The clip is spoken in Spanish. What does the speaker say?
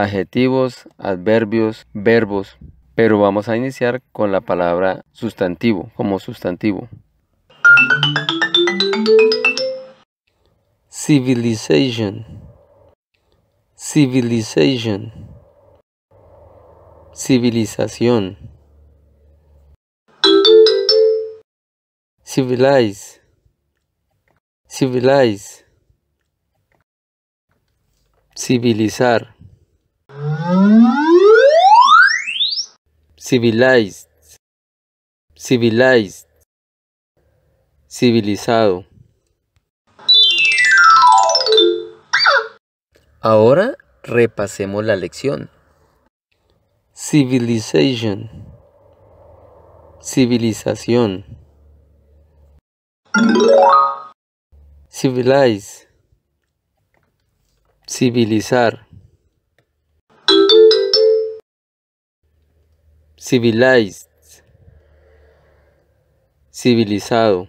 adjetivos, adverbios, verbos, pero vamos a iniciar con la palabra sustantivo, como sustantivo. Civilization. Civilization. Civilización. Civilize. Civilize. Civilizar. Civilized. Civilized. Civilizado. Ahora repasemos la lección. Civilization. Civilización. Civilize. Civilizar. Civilized. Civilizado.